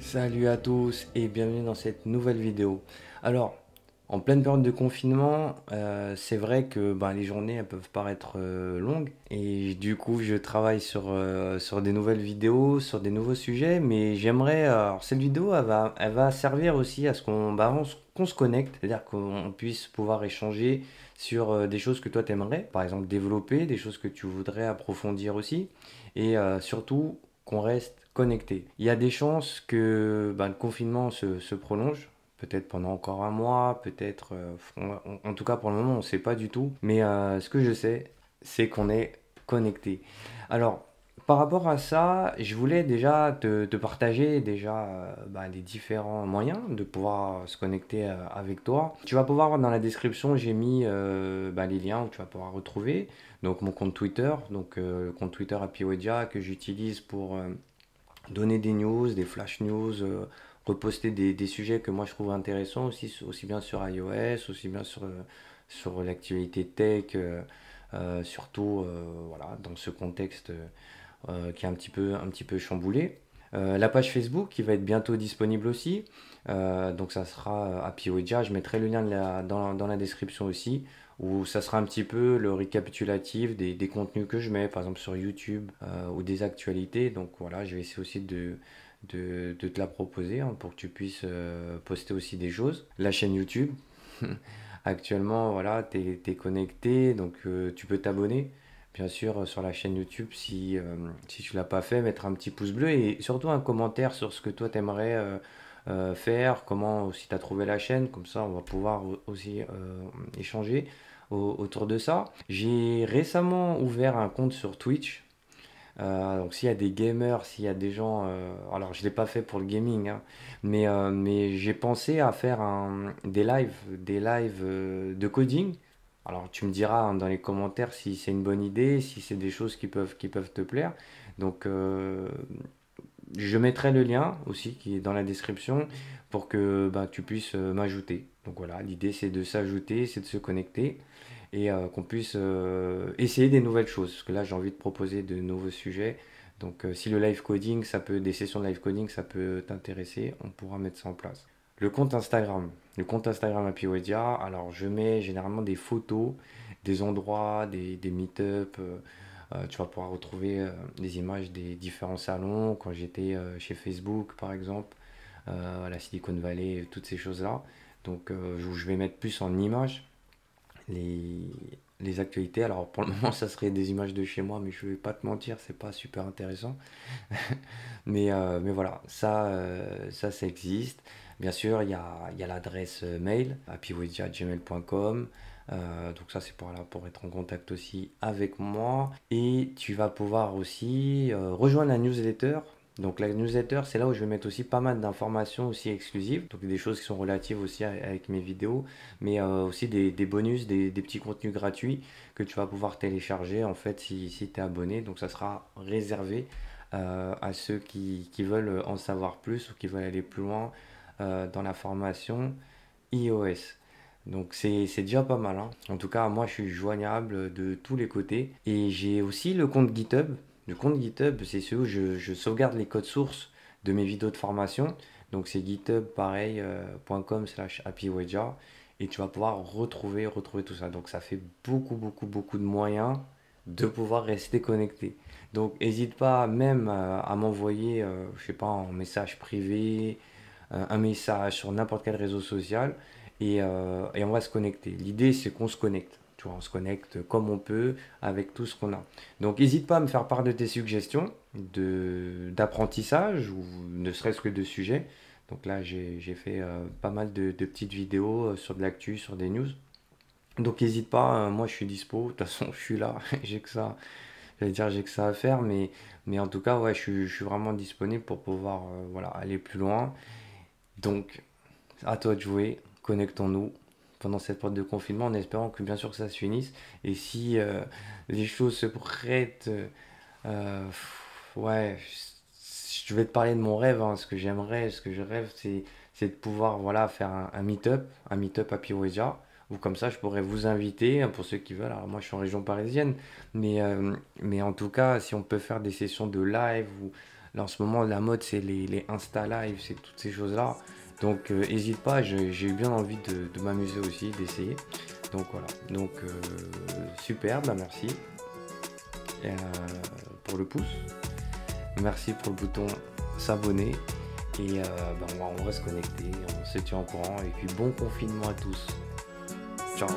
Salut à tous et bienvenue dans cette nouvelle vidéo. Alors, en pleine période de confinement, euh, c'est vrai que ben, les journées peuvent paraître euh, longues et du coup je travaille sur, euh, sur des nouvelles vidéos, sur des nouveaux sujets, mais j'aimerais... alors cette vidéo elle va, elle va servir aussi à ce qu'on bah, qu'on se connecte, c'est-à-dire qu'on puisse pouvoir échanger sur des choses que toi t'aimerais, par exemple développer, des choses que tu voudrais approfondir aussi, et surtout reste connecté. Il y a des chances que ben, le confinement se, prolonge, peut-être pendant encore un mois, peut-être... Euh, en tout cas, pour le moment, on sait pas du tout. Mais euh, ce que je sais, c'est qu'on est connecté. Alors, par rapport à ça, je voulais déjà te, partager déjà euh, bah, les différents moyens de pouvoir se connecter euh, avec toi. Tu vas pouvoir dans la description, j'ai mis euh, bah, les liens où tu vas pouvoir retrouver donc mon compte Twitter, donc le compte Twitter Apiwedia que j'utilise pour donner des news, des flash news, reposter des, sujets que moi je trouve intéressants aussi aussi bien sur iOS, aussi bien sur sur l'actualité tech, surtout voilà dans ce contexte. Euh, qui est un petit peu, un petit peu euh, la page Facebook qui va être bientôt disponible aussi. Euh, donc ça sera à Pioja. Je mettrai le lien dans, la description aussi. Où ça sera un petit peu le récapitulatif des, des contenus que je mets, par exemple sur YouTube ou des actualités. Donc voilà, je vais essayer aussi de, te la proposer hein, pour que tu puisses poster aussi des choses. La chaîne YouTube. Actuellement, voilà, tu es, connecté, donc tu peux t'abonner bien sûr euh, sur la chaîne YouTube si, tu euh, si tu l'as pas fait, mettre un petit pouce bleu et surtout un commentaire sur ce que toi t'aimerais aimerais euh, faire, comment si tu as trouvé la chaîne, comme ça on va pouvoir aussi échanger autour de ça. J'ai récemment ouvert un compte sur Twitch. donc s'il y a des gamers, s'il y a des gens, alors je ne l'ai pas fait pour le gaming, hein, mais, mais j'ai pensé à faire des lives, des lives de coding, alors tu me diras hein, dans les commentaires si c'est une bonne idée, si c'est des choses qui peuvent, qui peuvent te plaire. Donc euh, je mettrai le lien aussi qui est dans la description pour que bah, tu puisses euh, m'ajouter. Donc voilà, l'idée c'est de s'ajouter, c'est de se connecter et euh, qu'on puisse essayer des nouvelles choses. Parce que là j'ai envie de proposer de nouveaux sujets. Donc si le live coding, ça peut, des sessions de live coding, ça peut t'intéresser, on pourra mettre ça en place. Le compte Instagram. Le compte Instagram à Alors, je mets généralement des photos des endroits, des, meet-up. Euh, euh, tu vas pouvoir retrouver euh, des images des différents salons. Quand j'étais chez Facebook, par exemple, à la Silicon Valley, toutes ces choses-là. Donc, je vais mettre plus en images les, actualités. Alors, pour le moment, ça serait des images de chez moi, mais je ne vais pas te mentir, c'est pas super intéressant. mais, mais voilà, ça, ça, ça existe. Bien sûr, il y a, l'adresse euh, mail, happywedia.gmail.com. Euh, donc ça c'est pour, pour être en contact aussi avec moi. Et tu vas pouvoir aussi euh, rejoindre la newsletter. Donc la newsletter, c'est là où je vais mettre aussi pas mal d'informations aussi exclusives, donc des choses qui sont relatives aussi avec mes vidéos, mais aussi des, bonus, des, petits contenus gratuits que tu vas pouvoir télécharger en fait si, tu es abonné. Donc ça sera réservé à ceux qui, veulent en savoir plus ou qui veulent aller plus loin euh, dans la formation iOS. Donc c'est déjà pas mal. Hein. En tout cas, moi je suis joignable de tous les côtés. Et j'ai aussi le compte GitHub. Le compte GitHub, c'est celui où je, sauvegarde les codes sources de mes vidéos de formation. Donc c'est github pareil.com euh, slash Et tu vas pouvoir retrouver, retrouver tout ça. Donc ça fait beaucoup, beaucoup, beaucoup de moyens de pouvoir rester connecté. Donc n'hésite pas même euh, à m'envoyer, je sais pas, en message privé, euh, un message sur n'importe quel réseau social euh, et, on va se connecter. L'idée, c'est qu'on se connecte. Tu vois, on se connecte comme on peut avec tout ce qu'on a. Donc, n'hésite pas à me faire part de tes suggestions d'apprentissage ou ne serait-ce que de sujets. Donc là, j'ai fait euh, pas mal de, petites vidéos sur de l'actu, sur des news. Donc n'hésite pas, moi je suis dispo, de toute façon je suis là, j'ai que ça, j'allais dire j'ai que ça à faire, mais, mais en tout cas ouais, je, suis vraiment disponible pour pouvoir voilà, aller plus loin. Donc, à toi de jouer, connectons-nous pendant cette période de confinement en espérant que bien sûr que ça finisse. Et si euh, les choses se prêtent, euh, ouais, je vais te parler de mon rêve, hein. ce que j'aimerais, ce que je rêve, c'est, de pouvoir voilà, faire un, meet-up, un meet-up à Piroja. Ou comme ça, je pourrais vous inviter, hein, pour ceux qui veulent. Alors moi, je suis en région parisienne, mais, euh, mais en tout cas, si on peut faire des sessions de live ou Là, en ce moment, la mode, c'est les, Insta Live, c'est toutes ces choses-là. Donc, n'hésite euh, pas, j'ai eu bien envie de, m'amuser aussi, d'essayer. Donc, voilà. Donc, euh, superbe bah, merci euh, pour le pouce. Merci pour le bouton s'abonner. Et ben on reste connecté, on se tient en courant. Et puis, bon confinement à tous. Ciao.